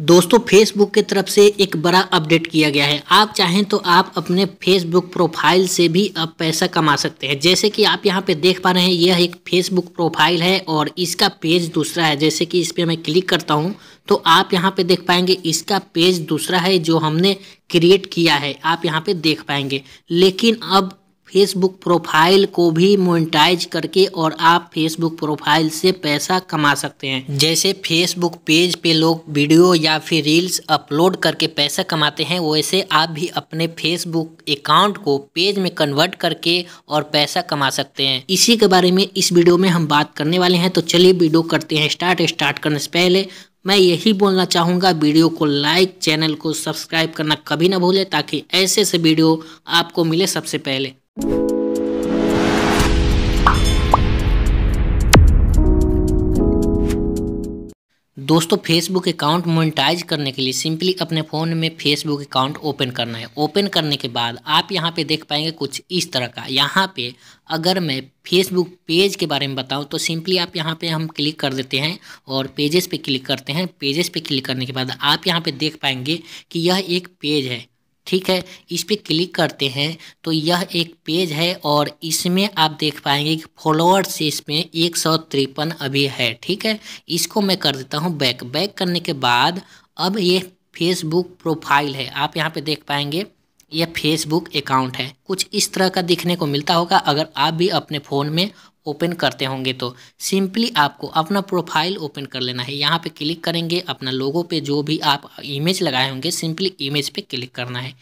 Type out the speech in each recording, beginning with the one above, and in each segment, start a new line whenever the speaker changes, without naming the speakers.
दोस्तों फेसबुक की तरफ से एक बड़ा अपडेट किया गया है आप चाहें तो आप अपने फेसबुक प्रोफाइल से भी अब पैसा कमा सकते हैं जैसे कि आप यहां पे देख पा रहे हैं यह एक फेसबुक प्रोफाइल है और इसका पेज दूसरा है जैसे कि इस पर मैं क्लिक करता हूं तो आप यहां पे देख पाएंगे इसका पेज दूसरा है जो हमने क्रिएट किया है आप यहाँ पर देख पाएंगे लेकिन अब फेसबुक प्रोफाइल को भी मोनिटाइज करके और आप फेसबुक प्रोफाइल से पैसा कमा सकते हैं जैसे फेसबुक पेज पे लोग वीडियो या फिर रील्स अपलोड करके पैसा कमाते हैं वैसे आप भी अपने फेसबुक अकाउंट को पेज में कन्वर्ट करके और पैसा कमा सकते हैं इसी के बारे में इस वीडियो में हम बात करने वाले हैं तो चलिए वीडियो करते हैं स्टार्ट स्टार्ट करने से पहले मैं यही बोलना चाहूँगा वीडियो को लाइक चैनल को सब्सक्राइब करना कभी ना भूलें ताकि ऐसे से वीडियो आपको मिले सबसे पहले दोस्तों फेसबुक अकाउंट मोनिटाइज करने के लिए सिंपली अपने फ़ोन में फेसबुक अकाउंट ओपन करना है ओपन करने के बाद आप यहाँ पे देख पाएंगे कुछ इस तरह का यहाँ पे अगर मैं फेसबुक पेज के बारे में बताऊँ तो सिंपली आप यहाँ पे हम क्लिक कर देते हैं और पेजेस पे क्लिक करते हैं पेजेस पे क्लिक करने के बाद आप यहाँ पे देख पाएंगे कि यह एक पेज है ठीक है इस पर क्लिक करते हैं तो यह एक पेज है और इसमें आप देख पाएंगे कि फॉलोअर्स इसमें एक सौ तिरपन अभी है ठीक है इसको मैं कर देता हूँ बैक बैक करने के बाद अब ये फेसबुक प्रोफाइल है आप यहाँ पे देख पाएंगे यह फेसबुक अकाउंट है कुछ इस तरह का दिखने को मिलता होगा अगर आप भी अपने फ़ोन में ओपन करते होंगे तो सिंपली आपको अपना प्रोफाइल ओपन कर लेना है यहाँ पे क्लिक करेंगे अपना लोगो पे जो भी आप इमेज लगाए होंगे सिंपली इमेज पे क्लिक करना है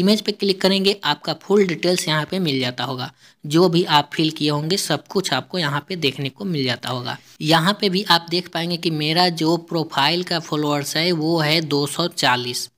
इमेज पे क्लिक करेंगे आपका फुल डिटेल्स यहाँ पे मिल जाता होगा जो भी आप फिल किए होंगे सब कुछ आपको यहाँ पे देखने को मिल जाता होगा यहाँ पे भी आप देख पाएंगे कि मेरा जो प्रोफाइल का फॉलोअर्स है वो है 240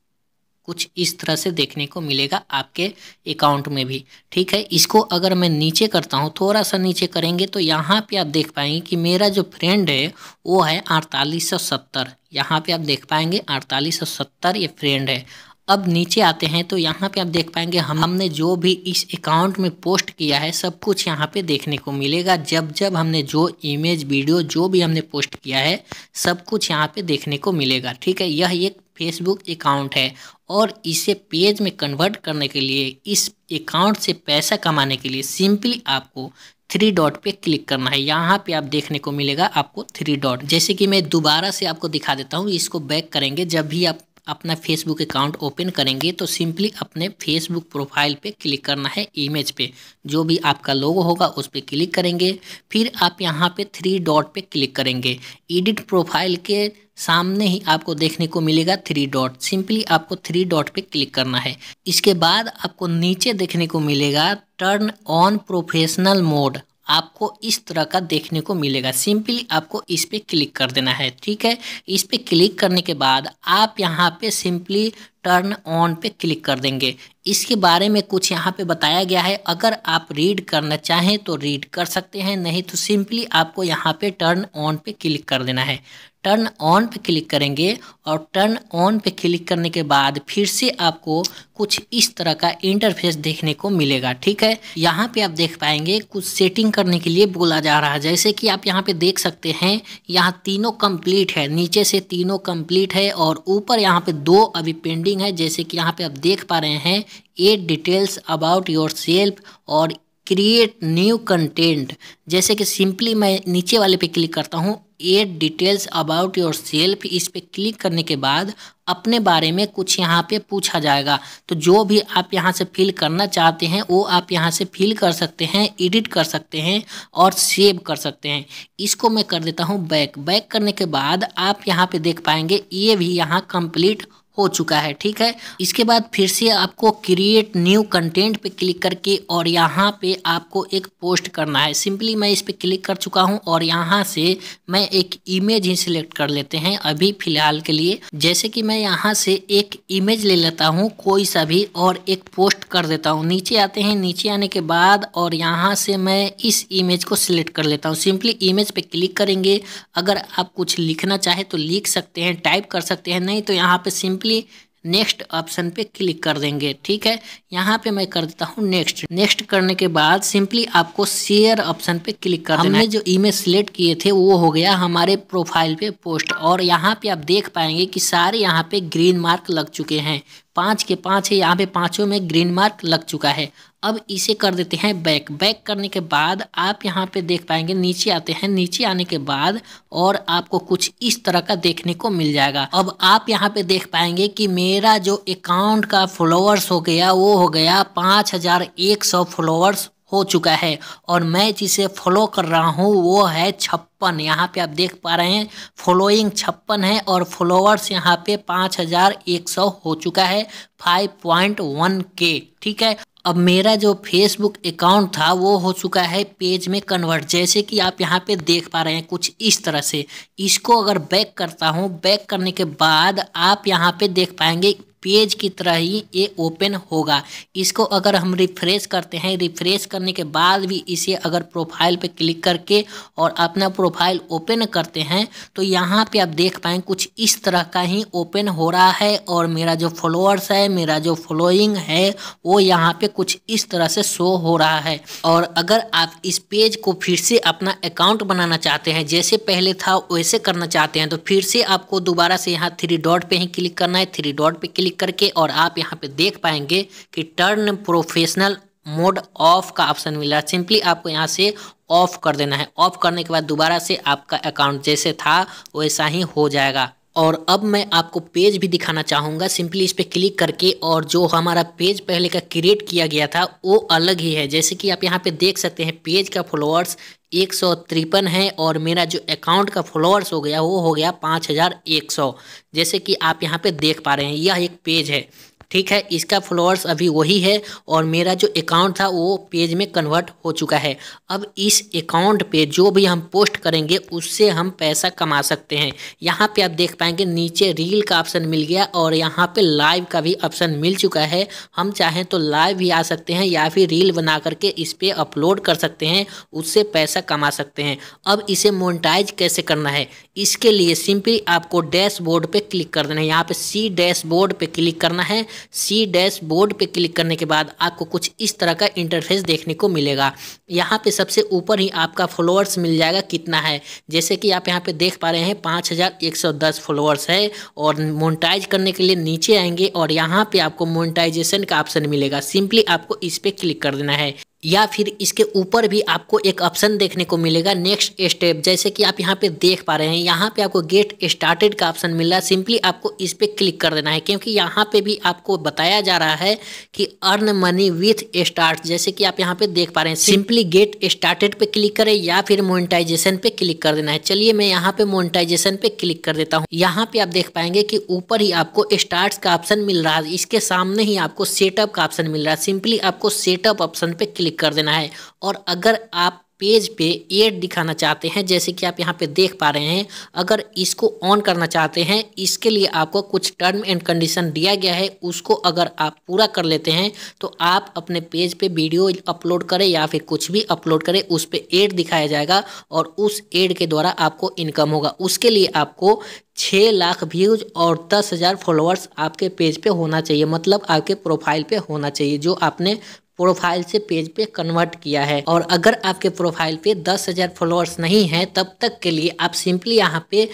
कुछ इस तरह से देखने को मिलेगा आपके अकाउंट में भी ठीक है इसको अगर मैं नीचे करता हूँ थोड़ा सा नीचे करेंगे तो यहाँ पे आप देख पाएंगे कि मेरा जो फ्रेंड है वो है अड़तालीस सौ सत्तर यहाँ पर आप देख पाएंगे अड़तालीस सौ सत्तर ये फ्रेंड है अब नीचे आते हैं तो यहाँ पे आप देख पाएंगे हम हमने जो भी इस अकाउंट में पोस्ट किया है सब कुछ यहाँ पे देखने को मिलेगा जब जब हमने जो इमेज वीडियो जो भी हमने पोस्ट किया है सब कुछ यहाँ पे देखने को मिलेगा ठीक है यह एक फेसबुक अकाउंट है और इसे पेज में कन्वर्ट करने के लिए इस अकाउंट से पैसा कमाने के लिए सिंपली आपको थ्री डॉट पे क्लिक करना है यहाँ पे आप देखने को मिलेगा आपको थ्री डॉट जैसे कि मैं दोबारा से आपको दिखा देता हूँ इसको बैक करेंगे जब भी आप अपना फेसबुक अकाउंट ओपन करेंगे तो सिंपली अपने फेसबुक प्रोफाइल पे क्लिक करना है इमेज पे जो भी आपका लोगो होगा उस पर क्लिक करेंगे फिर आप यहाँ पे थ्री डॉट पे क्लिक करेंगे एडिट प्रोफाइल के सामने ही आपको देखने को मिलेगा थ्री डॉट सिंपली आपको थ्री डॉट पे क्लिक करना है इसके बाद आपको नीचे देखने को मिलेगा टर्न ऑन प्रोफेशनल मोड आपको इस तरह का देखने को मिलेगा सिंपली आपको इस पर क्लिक कर देना है ठीक है इस पर क्लिक करने के बाद आप यहाँ पे सिंपली टर्न ऑन पे क्लिक कर देंगे इसके बारे में कुछ यहाँ पे बताया गया है अगर आप रीड करना चाहें तो रीड कर सकते हैं नहीं तो सिंपली आपको यहाँ पे टर्न ऑन पे क्लिक कर देना है टर्न ऑन पे क्लिक करेंगे और टर्न ऑन पे क्लिक करने के बाद फिर से आपको कुछ इस तरह का इंटरफेस देखने को मिलेगा ठीक है यहाँ पे आप देख पाएंगे कुछ सेटिंग करने के लिए बोला जा रहा है जैसे कि आप यहाँ पे देख सकते हैं यहाँ तीनों कंप्लीट है नीचे से तीनों कंप्लीट है और ऊपर यहाँ पे दो अभी पेंडिंग है जैसे कि यहाँ पे आप देख पा रहे हैं add details about yourself और क्रिएट न्यू कंटेंट जैसे कि सिंपली मैं नीचे वाले पे क्लिक करता हूँ add details about yourself इस पर क्लिक करने के बाद अपने बारे में कुछ यहाँ पे पूछा जाएगा तो जो भी आप यहाँ से फिल करना चाहते हैं वो आप यहाँ से फिल कर सकते हैं एडिट कर सकते हैं और सेव कर सकते हैं इसको मैं कर देता हूँ बैक बैक करने के बाद आप यहाँ पे देख पाएंगे ये भी यहाँ कंप्लीट हो चुका है ठीक है इसके बाद फिर से आपको क्रिएट न्यू कंटेंट पे क्लिक करके और यहाँ पे आपको एक पोस्ट करना है सिंपली मैं इस पर क्लिक कर चुका हूँ और यहाँ से मैं एक इमेज ही सिलेक्ट कर लेते हैं अभी फिलहाल के लिए जैसे कि मैं यहाँ से एक इमेज ले लेता हूँ कोई सा भी और एक पोस्ट कर देता हूँ नीचे आते हैं नीचे आने के बाद और यहाँ से मैं इस इमेज को सिलेक्ट कर लेता हूँ सिंपली इमेज पे क्लिक करेंगे अगर आप कुछ लिखना चाहे तो लिख सकते हैं टाइप कर सकते हैं नहीं तो यहाँ पे सिंपली सिंपली नेक्स्ट ऑप्शन पे क्लिक कर देंगे ठीक है यहाँ पे मैं कर देता हूँ नेक्स्ट नेक्स्ट करने के बाद सिंपली आपको शेयर ऑप्शन पे क्लिक कर हमने जो इमेज सिलेक्ट किए थे वो हो गया हमारे प्रोफाइल पे पोस्ट और यहाँ पे आप देख पाएंगे कि सारे यहाँ पे ग्रीन मार्क लग चुके हैं पांच के पांच है यहाँ पे पांचों में ग्रीन मार्क लग चुका है अब इसे कर देते हैं बैक बैक करने के बाद आप यहाँ पे देख पाएंगे नीचे आते हैं नीचे आने के बाद और आपको कुछ इस तरह का देखने को मिल जाएगा अब आप यहाँ पे देख पाएंगे कि मेरा जो अकाउंट का फॉलोअर्स हो गया वो हो गया पाँच हज़ार एक सौ फॉलोअर्स हो चुका है और मैं जिसे फॉलो कर रहा हूँ वो है छप्पन यहाँ पे आप देख पा रहे हैं फॉलोइंग छप्पन है और फॉलोअर्स यहाँ पे पाँच हज़ार एक सौ हो चुका है फाइव पॉइंट वन के ठीक है अब मेरा जो फेसबुक अकाउंट था वो हो चुका है पेज में कन्वर्ट जैसे कि आप यहाँ पे देख पा रहे हैं कुछ इस तरह से इसको अगर बैक करता हूँ बैक करने के बाद आप यहाँ पे देख पाएंगे पेज की तरह ही ये ओपन होगा इसको अगर हम रिफ्रेश करते हैं रिफ्रेश करने के बाद भी इसे अगर प्रोफाइल पे क्लिक करके और अपना प्रोफाइल ओपन करते हैं तो यहाँ पे आप देख पाएँ कुछ इस तरह का ही ओपन हो रहा है और मेरा जो फॉलोअर्स है मेरा जो फॉलोइंग है वो यहाँ पे कुछ इस तरह से शो हो रहा है और अगर आप इस पेज को फिर से अपना अकाउंट बनाना चाहते हैं जैसे पहले था वैसे करना चाहते हैं तो फिर से आपको दोबारा से यहाँ थ्री डॉट पे ही क्लिक करना है थ्री डॉट पे क्लिक क्लिक करके और आप यहाँ पे देख पाएंगे कि टर्न प्रोफेशनल मोड ऑफ का ऑप्शन रहा है सिंपली आपको यहाँ से ऑफ कर देना है ऑफ करने के बाद दोबारा से आपका अकाउंट जैसे था वैसा ही हो जाएगा और अब मैं आपको पेज भी दिखाना चाहूँगा सिंपली इस पर क्लिक करके और जो हमारा पेज पहले का क्रिएट किया गया था वो अलग ही है जैसे कि आप यहाँ पे देख सकते हैं पेज का फॉलोअर्स एक सौ तिरपन है और मेरा जो अकाउंट का फॉलोअर्स हो गया वो हो गया पाँच हज़ार एक सौ जैसे कि आप यहाँ पे देख पा रहे हैं यह एक पेज है ठीक है इसका फॉलोअर्स अभी वही है और मेरा जो अकाउंट था वो पेज में कन्वर्ट हो चुका है अब इस अकाउंट पे जो भी हम पोस्ट करेंगे उससे हम पैसा कमा सकते हैं यहाँ पे आप देख पाएंगे नीचे रील का ऑप्शन मिल गया और यहाँ पे लाइव का भी ऑप्शन मिल चुका है हम चाहें तो लाइव भी आ सकते हैं या फिर रील बना करके इस पर अपलोड कर सकते हैं उससे पैसा कमा सकते हैं अब इसे मोनिटाइज कैसे करना है इसके लिए सिंपली आपको डैशबोर्ड पर क्लिक कर देना है यहाँ पर सी डैशबोर्ड पर क्लिक करना है सी डैश बोर्ड पर क्लिक करने के बाद आपको कुछ इस तरह का इंटरफेस देखने को मिलेगा यहाँ पे सबसे ऊपर ही आपका फॉलोअर्स मिल जाएगा कितना है जैसे कि आप यहाँ पे देख पा रहे हैं पाँच हज़ार एक सौ दस फॉलोअर्स है और मोनिटाइज करने के लिए नीचे आएंगे और यहाँ पे आपको मोनिटाइजेशन का ऑप्शन मिलेगा सिंपली आपको इस पर क्लिक कर देना है या फिर इसके ऊपर भी आपको एक ऑप्शन देखने को मिलेगा नेक्स्ट स्टेप जैसे कि आप यहाँ पे देख पा रहे हैं यहाँ पे आपको गेट स्टार्टेड का ऑप्शन मिल रहा है सिंपली आपको इस पर क्लिक कर देना है क्योंकि यहाँ पे भी आपको बताया जा रहा है कि अर्न मनी विथ स्टार्ट जैसे कि आप यहाँ पे देख पा रहे हैं सिंपली गेट स्टार्टेड पे क्लिक करें या फिर मोनिटाइजेशन पे क्लिक कर देना है चलिए मैं यहाँ पे मोनिटाइजेशन पे क्लिक कर देता हूँ यहाँ पे आप देख पाएंगे कि ऊपर ही आपको स्टार्ट का ऑप्शन मिल रहा है इसके सामने ही आपको सेटअप का ऑप्शन मिल रहा है सिंपली आपको सेटअप ऑप्शन पे क्लिक क्लिक कर देना है और अगर आप पेज पे एड दिखाना चाहते हैं जैसे कि आप यहाँ पे देख पा रहे हैं अगर इसको ऑन करना चाहते हैं इसके लिए आपको कुछ टर्म एंड कंडीशन दिया गया है उसको अगर आप पूरा कर लेते हैं तो आप अपने पेज पे वीडियो अपलोड करें या फिर कुछ भी अपलोड करें उस पर एड दिखाया जाएगा और उस एड के द्वारा आपको इनकम होगा उसके लिए आपको छः लाख व्यूज और दस हज़ार फॉलोअर्स आपके पेज पे होना चाहिए मतलब आपके प्रोफाइल पे होना चाहिए जो आपने प्रोफाइल से पेज पे कन्वर्ट किया है और अगर आपके प्रोफाइल पे दस हज़ार फॉलोअर्स नहीं है तब तक के लिए आप सिंपली यहाँ पे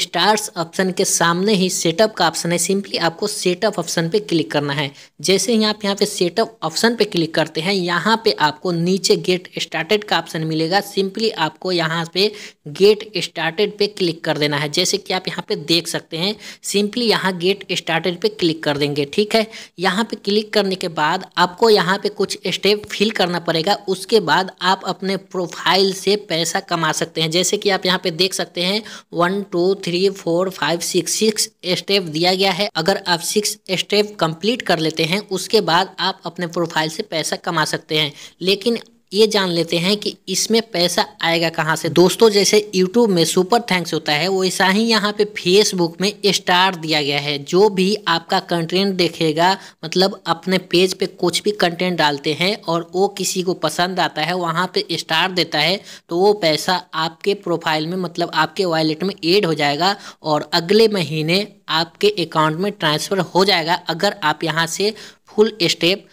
स्टार्स ऑप्शन के सामने ही सेटअप का ऑप्शन है सिंपली आपको सेटअप ऑप्शन पे क्लिक करना है जैसे ही आप यहाँ पे सेटअप ऑप्शन पे क्लिक करते हैं यहाँ पे आपको नीचे गेट स्टार्टेड का ऑप्शन मिलेगा सिंपली आपको यहाँ पे गेट स्टार्टेड पे क्लिक कर देना है जैसे कि आप यहाँ पे देख सकते हैं सिंपली यहाँ गेट स्टार्टेड पे क्लिक कर देंगे ठीक है यहाँ पे क्लिक करने के बाद आपको यहाँ पे कुछ स्टेप फिल करना पड़ेगा उसके बाद आप अपने प्रोफाइल से पैसा कमा सकते हैं जैसे कि आप यहाँ पे देख सकते हैं one two three four five six six step दिया गया है अगर आप सिक्स स्टेप कंप्लीट कर लेते हैं उसके बाद आप अपने प्रोफाइल से पैसा कमा सकते हैं लेकिन ये जान लेते हैं कि इसमें पैसा आएगा कहाँ से दोस्तों जैसे यूट्यूब में सुपर थैंक्स होता है वैसा ही यहाँ पे फेसबुक में स्टार दिया गया है जो भी आपका कंटेंट देखेगा मतलब अपने पेज पे कुछ भी कंटेंट डालते हैं और वो किसी को पसंद आता है वहाँ पे स्टार देता है तो वो पैसा आपके प्रोफाइल में मतलब आपके वॉलेट में एड हो जाएगा और अगले महीने आपके अकाउंट में ट्रांसफ़र हो जाएगा अगर आप यहाँ से फुल स्टेप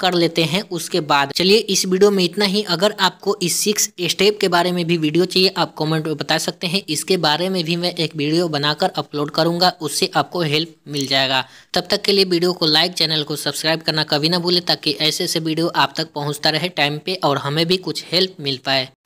कर लेते हैं उसके बाद चलिए इस वीडियो में इतना ही अगर आपको इस सिक्स स्टेप के बारे में भी वीडियो चाहिए आप कमेंट में बता सकते हैं इसके बारे में भी मैं एक वीडियो बनाकर अपलोड करूंगा उससे आपको हेल्प मिल जाएगा तब तक के लिए वीडियो को लाइक चैनल को सब्सक्राइब करना कभी ना भूलें ताकि ऐसे ऐसे वीडियो आप तक पहुँचता रहे टाइम पर और हमें भी कुछ हेल्प मिल पाए